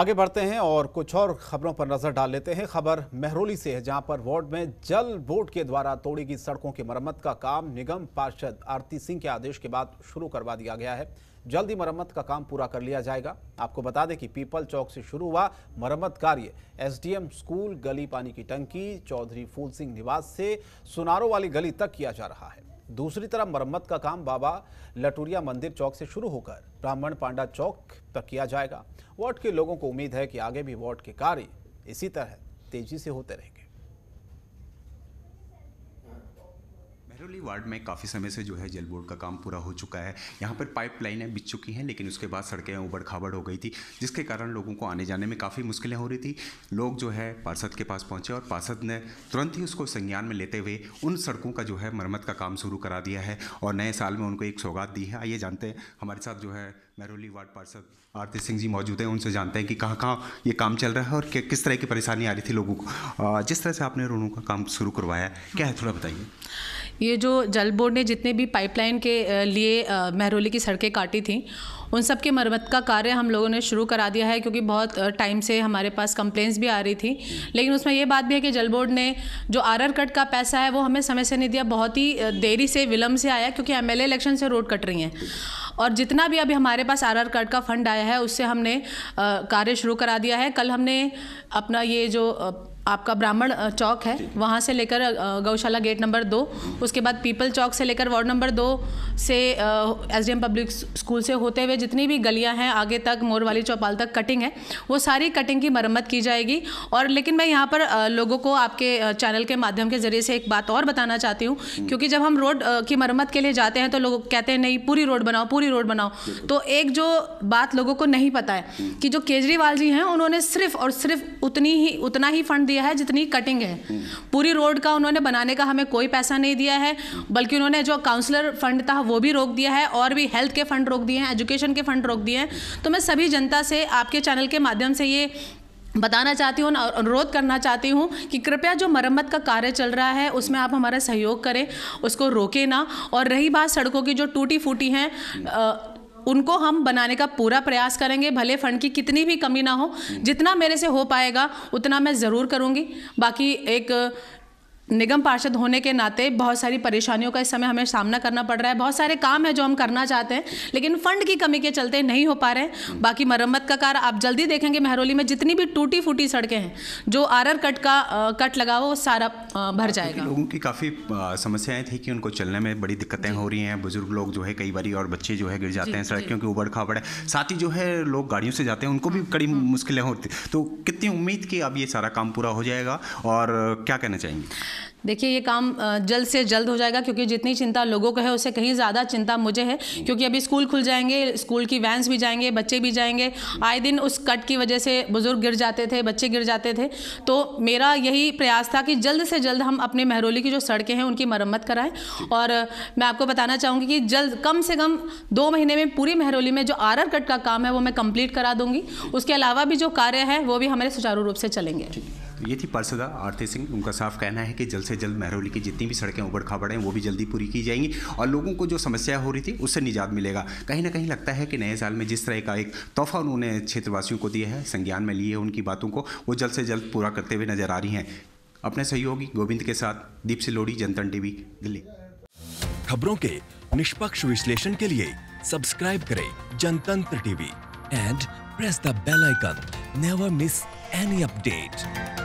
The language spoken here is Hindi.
आगे बढ़ते हैं और कुछ और खबरों पर नजर डाल लेते हैं खबर महरोली से है जहां पर वार्ड में जल बोर्ड के द्वारा तोड़ी गई सड़कों की मरम्मत का काम निगम पार्षद आरती सिंह के आदेश के बाद शुरू करवा दिया गया है जल्द ही मरम्मत का काम पूरा कर लिया जाएगा आपको बता दें कि पीपल चौक से शुरू हुआ मरम्मत कार्य एसडीएम स्कूल गली पानी की टंकी चौधरी फूल सिंह निवास से सुनारो वाली गली तक किया जा रहा है दूसरी तरफ मरम्मत का काम बाबा लटूरिया मंदिर चौक से शुरू होकर ब्राह्मण पांडा चौक तक किया जाएगा वार्ड के लोगों को उम्मीद है कि आगे भी वार्ड के कार्य इसी तरह तेजी से होते रहेंगे सेंट्रली वार्ड में काफ़ी समय से जो है जल बोर्ड का काम पूरा हो चुका है यहाँ पर पाइप लाइनें बिछ चुकी हैं लेकिन उसके बाद सड़कें उबड़ खाबड़ हो गई थी जिसके कारण लोगों को आने जाने में काफ़ी मुश्किलें हो रही थी लोग जो है पार्षद के पास पहुँचे और पार्षद ने तुरंत ही उसको संज्ञान में लेते हुए उन सड़कों का जो है मरम्मत का काम शुरू करा दिया है और नए साल में उनको एक सौगात दी है आइए जानते हैं हमारे साथ जो है महरौली वार्ड पार्षद आरती सिंह जी मौजूद हैं उनसे जानते हैं कि कहाँ कहाँ ये काम चल रहा है और किस तरह की परेशानी आ रही थी लोगों को जिस तरह से आपने रोनों का काम शुरू करवाया क्या है थोड़ा बताइए ये ये जो जल बोर्ड ने जितने भी पाइपलाइन के लिए महरोली की सड़कें काटी थी उन सब के मरम्मत का कार्य हम लोगों ने शुरू करा दिया है क्योंकि बहुत टाइम से हमारे पास कंप्लेंट्स भी आ रही थी लेकिन उसमें यह बात भी है कि जल बोर्ड ने जो आर आर कट का पैसा है वो हमें समय से नहीं दिया बहुत ही देरी से विलम्ब से आया क्योंकि एम इलेक्शन से रोड कट रही हैं और जितना भी अभी हमारे पास आर आर कट का फंड आया है उससे हमने कार्य शुरू करा दिया है कल हमने अपना ये जो आपका ब्राह्मण चौक है वहाँ से लेकर गौशाला गेट नंबर दो उसके बाद पीपल चौक से लेकर वार्ड नंबर दो से S D M public school से होते हुए जितनी भी गलियाँ हैं आगे तक मोरवाली चौपाल तक कटिंग है वो सारी कटिंग की मरम्मत की जाएगी और लेकिन मैं यहाँ पर लोगों को आपके चैनल के माध्यम के ज़रिए से एक बात और बताना चाहती हूँ हम्म। क्योंकि जब हम रोड की मरम्मत के लिए जाते हैं तो लोग कहते हैं नहीं पूरी रोड बनाओ पूरी रोड बनाओ तो एक जो बात लोगों को नहीं पता है हम्म। कि जो केजरीवाल जी हैं उन्होंने सिर्फ और सिर्फ उतनी ही उतना ही फंड दिया है जितनी कटिंग है पूरी रोड का उन्होंने बनाने का हमें कोई पैसा नहीं दिया है बल्कि उन्होंने जो काउंसलर फंड था वो भी रोक दिया है और भी हेल्थ के फंड रोक दिए हैं एजुकेशन के फंड रोक दिए हैं तो मैं सभी जनता से आपके चैनल के माध्यम से ये बताना चाहती हूँ और अनुरोध करना चाहती हूँ कि कृपया जो मरम्मत का कार्य चल रहा है उसमें आप हमारा सहयोग करें उसको रोके ना और रही बात सड़कों की जो टूटी फूटी हैं उनको हम बनाने का पूरा प्रयास करेंगे भले फंड की कितनी भी कमी ना हो जितना मेरे से हो पाएगा उतना मैं ज़रूर करूँगी बाकी एक निगम पार्षद होने के नाते बहुत सारी परेशानियों का इस समय हमें सामना करना पड़ रहा है बहुत सारे काम है जो हम करना चाहते हैं लेकिन फंड की कमी के चलते नहीं हो पा रहे हैं बाकी मरम्मत का कार्य आप जल्दी देखेंगे महरोली में जितनी भी टूटी फूटी सड़कें हैं जो आर कट का आ, कट लगा वो सारा आ, भर जाएगा लोगों की काफ़ी समस्याएं थी कि उनको चलने में बड़ी दिक्कतें हो रही हैं बुजुर्ग लोग जो है कई बार और बच्चे जो है गिर जाते हैं सड़क क्योंकि उबड़ खाबड़ है साथ ही जो है लोग गाड़ियों से जाते हैं उनको भी हाँ। कड़ी हाँ। मुश्किलें होती तो कितनी उम्मीद कि अब ये सारा काम पूरा हो जाएगा और क्या कहना चाहेंगे देखिए ये काम जल्द से जल्द हो जाएगा क्योंकि जितनी चिंता लोगों को है उससे कहीं ज़्यादा चिंता मुझे है क्योंकि अभी स्कूल खुल जाएंगे स्कूल की वैन्स भी जाएंगे बच्चे भी जाएंगे आए दिन उस कट की वजह से बुज़ुर्ग गिर जाते थे बच्चे गिर जाते थे तो मेरा यही प्रयास था कि जल्द से जल्द हम अपने महरोली की जो सड़कें हैं उनकी मरम्मत कराएँ और मैं आपको बताना चाहूँगी कि जल्द कम से कम दो महीने में पूरी महरोली में जो आर कट का काम है वो मैं कम्प्लीट करा दूँगी उसके अलावा भी जो कार्य है वो भी हमारे सुचारू रूप से चलेंगे ये थी पार्षदा आरती सिंह उनका साफ कहना है कि जल्द से जल्द महरौली की जितनी भी सड़कें उबड़ खाबड़ हैं वो भी जल्दी पूरी की जाएंगी और लोगों को जो समस्या हो रही थी उससे निजात मिलेगा कहीं ना कहीं लगता है कि नए साल में जिस तरह का एक तोहफा उन्होंने क्षेत्रवासियों को दिया है संज्ञान में लिए उनकी बातों को वो जल्द से जल्द पूरा करते हुए नजर आ रही हैं अपने सहयोगी गोविंद के साथ दीप सिलोड़ी जनतन टीवी दिल्ली खबरों के निष्पक्ष विश्लेषण के लिए सब्सक्राइब करें Jantantra TV and press the bell icon never miss any update